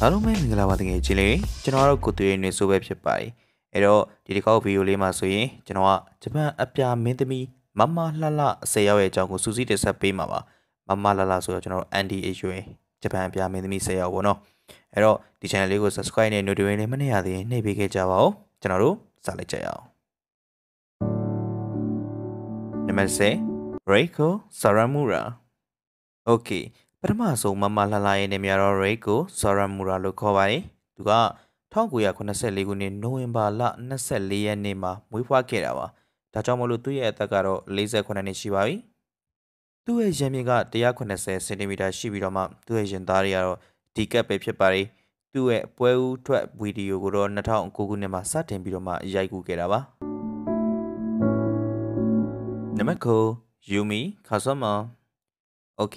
အားလုံးပဲမင်္ဂလာပါတကယ်ချင်းလေးကျွန်တော်ကတော့ကိုသွေးနေဆိုပဲဖြစ်ပါတယ်အဲ့တော့ဒီတစ်ခေါက်ဗီဒီယိုလေးမှာဆိုရင်ကျွန်တော်ကဂျပန်အပြာမင်းသမီးမမလှလှအစရောက်ရဲ့အကြောင်းကိုစူးစီးတင်ဆက်ပေးမှာပါမမလှလှဆိုတော့ကျွန်တော် NDHU ဂျပန်အပြာမင်းသမီး10ရောက်ပေါ့နော်အဲ့တော့ဒီ channel လေးကို subscribe နဲ့ notification လေးမနှိပ်ရသေးရင်နှိပ်ပေးခဲ့ကြပါဦးကျွန်တော်တို့စလိုက်ကြရအောင်နံပါတ်10 Reiko Saramura Okay ပထမဆုံးမမလှလှရဲ့နေမြတော်ရိတ်ကိုဇော်ရမူရာလို့ခေါ်ပါတယ်။သူက1984ခုနှစ်နိုဝင်ဘာလ24ရက်နေ့မှာမွေးဖွားခဲ့တာပါ။ဒါကြောင့်မလို့သူ့ရဲ့အသက်ကတော့48နှစ်ရှိပါပြီ။သူ့ရဲ့ရင်ပြင်က180စင်တီမီတာရှိပြီးတော့မှသူ့ရဲ့ရင်သားတွေကတော့ဒီကပ်ပဲဖြစ်ပါတယ်။သူ့ရဲ့ပွဲဦးထွက်ဗီဒီယိုကိုတော့2009ခုနှစ်မှာစတင်ပြီးတော့မှရိုက်ကူးခဲ့တာပါ။နမကိုယူမီခါဆမโอเค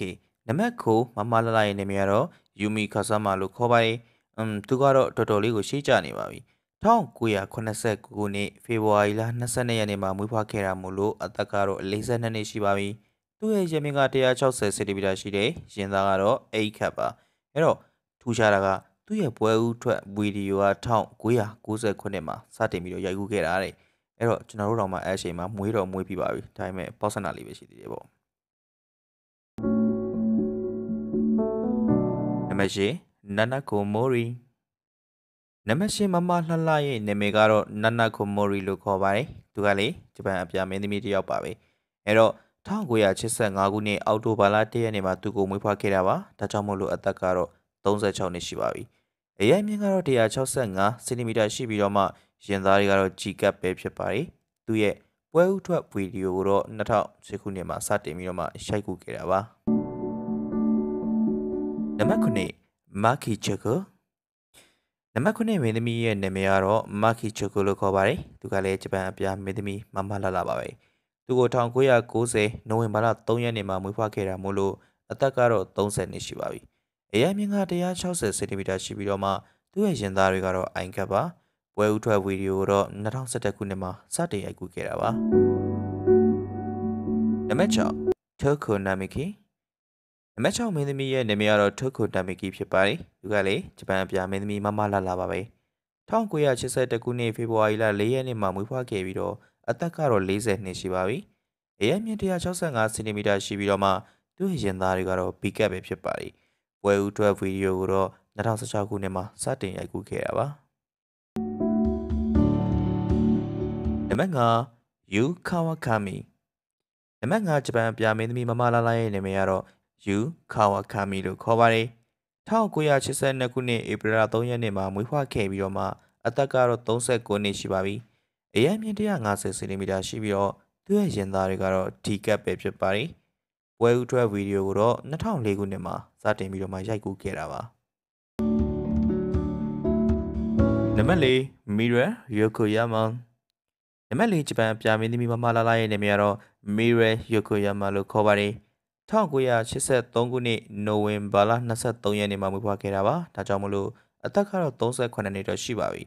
နမတ်ခိုမမလာလာရဲ့နာမည်ကတော့ယူမီခါဆာမာလို့ခေါ်ပါတယ်။အမ်သူကတော့တော်တော်လေးကိုရှေ့ကျနေပါပြီ။1989ခုနှစ်ဖေဖော်ဝါရီလ22ရက်နေ့မှာမွေးဖွားခဲ့တာမို့လို့အသက်ကတော့42နှစ်ရှိပါပြီ။သူ့ရဲ့ရင်မြင့်က160စင်တီမီတာရှိတယ်။ရင်သားကတော့8ခတ်ပါ။အဲ့တော့ထူးခြားတာကသူ့ရဲ့ပွဲဦးထွက်ဗီဒီယိုက1998မှာစတင်ပြီးတော့ရိုက်ကူးခဲ့တာတဲ့။အဲ့တော့ကျွန်တော်တို့တော့မှအဲ့အချိန်မှာမွေးတော့မွေးပြီးပါပြီ။ဒါပေမဲ့ပေါ့ဆန္ဒလေးပဲရှိသေးတယ်ပေါ့။မတ်ရှင်နနကိုမိုရီနမရှင်မမလှလှရဲ့နာမည်ကတော့နနကိုမိုရီလို့ခေါ်ပါတယ်သူကလေဂျပန်အပြမင်းသမီးတစ်ယောက်ပါပဲအဲ့တော့1985ခုနှစ်အောက်တိုဘာလ1ရက်နေ့မှာသူကိုမွေးဖွားခဲ့တာပါဒါကြောင့်မို့လို့အသက်ကတော့36နှစ်ရှိပါပြီအရိုက်မြင့်ကတော့165စင်တီမီတာရှိပြီးတော့မှရင်သားတွေကတော့ကြီးကပ်ပဲဖြစ်ပါတယ်သူရဲ့ပွဲဥထွက်ဗီဒီယိုကိုတော့2010ခုနှစ်မှာစတင်ပြီးတော့မှရိုက်ကူခဲ့တာပါနံပါတ်9မာကီချိုကိုနံပါတ်9မင်းသမီးရဲ့နာမည်ကတော့မာကီချိုကိုလို့ခေါ်ပါတယ်သူကလည်းဂျပန်အပြားမင်းသမီးမမလာလာပါပဲသူကို1990နိုဝင်ဘာလ3ရက်နေ့မှာမွေးဖွားခဲ့တာမို့လို့အသက်ကတော့30နှစ်ရှိပါပြီအရင်မြင့်က160စင်တီမီတာရှိပြီးတော့မှသူ့ရဲ့ရင်သားတွေကတော့အိုင်ကပ်ပါပွဲဥထွက်ဗီဒီယိုတော့2011ခုနှစ်မှာစတင်ရိုက်ကူးခဲ့တာပါနံပါတ်6 Toko Namiki အမတ်6မင်းသမီးရဲ့နာမည်ကတော့ထိုကိုတမီကီဖြစ်ပါတယ်သူကလေဂျပန်အပြာမင်းသမီးမမလာလာပါပဲ1982ခုနှစ်ဖေဖော်ဝါရီလ4ရက်နေ့မှာမွေးဖွားခဲ့ပြီးတော့အသက်ကတော့40နှစ်ရှိပါပြီအရမ်းမြင့်165စင်တီမီတာရှိပြီးတော့မှသူ့ရင်သားတွေကတော့ဘီကတ်ပဲဖြစ်ပါတယ်ပွဲဦးထွက်ဗီဒီယိုကိုတော့2016ခုနှစ်မှာစတင်ရိုက်ကူးခဲ့တာပါနံပါတ်5ယူကာဝါကာမီနံပါတ်5ဂျပန်ပြာမင်းသမီးမမလာလာရဲ့နာမည်ကတော့ယူကာဝါကာမီလို့ခေါ်ပါတယ်။1982ခုနှစ်ဧပြီလ3ရက်နေ့မှာမွေးဖွားခဲ့ပြီးတော့မှအသက်ကတော့39နှစ်ရှိပါပြီ။အရမ်းမြင့်150စင်တီမီတာရှိပြီးတော့သူ့ရဲ့ရင်သားတွေကတော့ဒီကပ်ပဲဖြစ်ပါတယ်။ပွဲဥထွက်ဗီဒီယိုကိုတော့2004ခုနှစ်မှာစတင်ပြီးတော့မှရိုက်ကူးခဲ့တာပါ။နံပါတ်၄မီရာယိုကိုယာမန်နံပါတ်၄ဂျပန်ပြာမင်းသမီးမမလာလာရဲ့နာမည်ကတော့ Mirei Yokoyama လို့ခေါ်ပါတယ်။1983ခုနှစ်နိုဝင်ဘာလ23ရက်နေ့မှာမွေးဖွားခဲ့တာပါဒါကြောင့်မလို့အသက်ကတော့38နှစ်တော့ရှိပါပြီ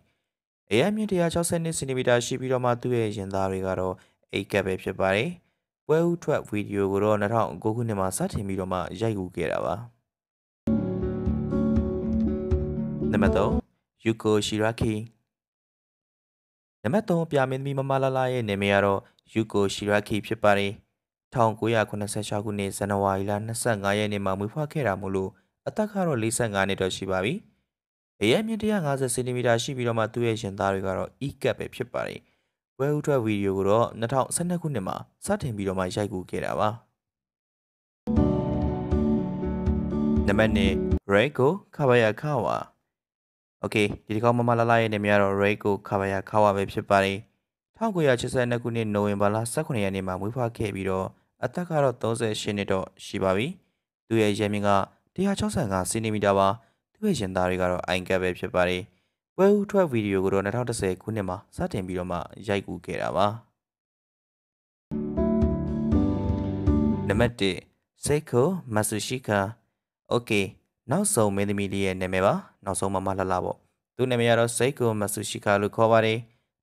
အရမ်းမြင့်160စင်တီမီတာရှိပြီးတော့မှသူ့ရဲ့ရင်သားတွေကတော့အိတ်ကပ်ပဲဖြစ်ပါတယ်ပွဲဥထွက်ဗီဒီယိုကိုတော့2009ခုနှစ်မှာစတင်ပြီးတော့မှရိုက်ကူးခဲ့တာပါနံပါတ်3ယူကိုရှီရာခီနံပါတ်3ပြာမင်းသမီးမမလာလာရဲ့နာမည်ကတော့ယူကိုရှီရာခီဖြစ်ပါတယ်။1986ခုနှစ်ဇန်နဝါရီလ25ရက်နေ့မှာမွေးဖွားခဲ့တာမို့လို့အသက်ကတော့45နှစ်တော့ရှိပါပြီ။အရဲမြင့်150စင်တီမီတာရှိပြီးတော့မှသူ့ရဲ့ရင်သားတွေကတော့ e-cap ပဲဖြစ်ပါတယ်။ဝဲဥထွက်ဗီဒီယိုကိုတော့2012ခုနှစ်မှာစတင်ပြီးတော့မှရိုက်ကူးခဲ့တာပါ။နံပါတ်1 Reiko Kabayakawa Okay ဒီတစ်ခေါက်မမလာလာရဲ့နာမည်ကတော့ Reiko Kabayakawa ပဲဖြစ်ပါတယ်။1982ခုနှစ်နိုဝင်ဘာလ18ရက်နေ့မှာမွေးဖွားခဲ့ပြီးတော့အသက်ကတော့38နှစ်တော့ရှိပါပြီ။သူ့ရဲ့ရင်မြင့်က165 cm ပါ။သူ့ရဲ့ရင်သားတွေကတော့အိုင်ကပ်ပဲဖြစ်ပါတယ်။ပွဲဦးထွက်ဗီဒီယိုကိုတော့2010ခုနှစ်မှာစတင်ပြီးတော့မှရိုက်ကူးခဲ့တာပါ။နံပါတ်1စေကိုမဆူရှိကာโอเคနောက်ဆုံးမင်းသမီးလေးရဲ့နာမည်ပါနောက်ဆုံးမမလှလှပေါ့သူ့နာမည်ကတော့စေကိုမဆူရှိကာလို့ခေါ်ပါတယ်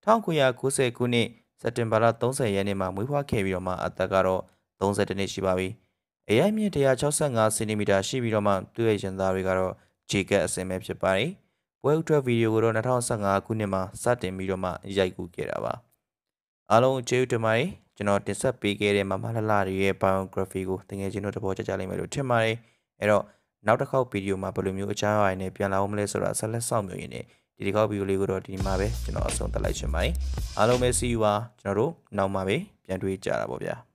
1990ခုနှစ်စက်တင်ဘာလ30ရက်နေ့မှာမွေးဖွားခဲ့ပြီးတော့မှအသက်ကတော့32နှစ်ရှိပါပြီ။အရိုက်မြင့်165စင်တီမီတာ ရှိပြီးတော့မှသူ့ရဲ့ရင်သားတွေကတော့ဂျေကက်အစင်ပဲဖြစ်ပါတယ်။ပွဲဥထွက်ဗီဒီယိုကိုတော့2015ခုနှစ်မှာစတင်ပြီးတော့မှရိုက်ကူးခဲ့တာပါ။အားလုံးကျေးဇူးတင်ပါတယ်။ကျွန်တော်တင်ဆက်ပေးခဲ့တဲ့မမလှလှတွေရဲ့ biography ကိုတကယ်ချင်းတို့သဘောကျကြလိမ့်မယ်လို့ထင်ပါတယ်။အဲ့တော့နောက်တစ်ခေါက်ဗီဒီယိုမှာဘယ်လိုမျိုးအကြောင်းအရာတွေနဲ့ပြန်လာအောင်မလဲဆိုတာဆက်လက်စောင့်မျှော်ရင်းနဲ့ဒီဒီခေါက်ဗီဒီယိုလေးကိုတော့ဒီမှာပဲကျွန်တော်အဆုံးသတ်လိုက်ချင်ပါတယ်။အားလုံးပဲ see you ပါကျွန်တော်တို့နောက်မှာပဲပြန်တွေ့ကြတာပေါ့ဗျာ။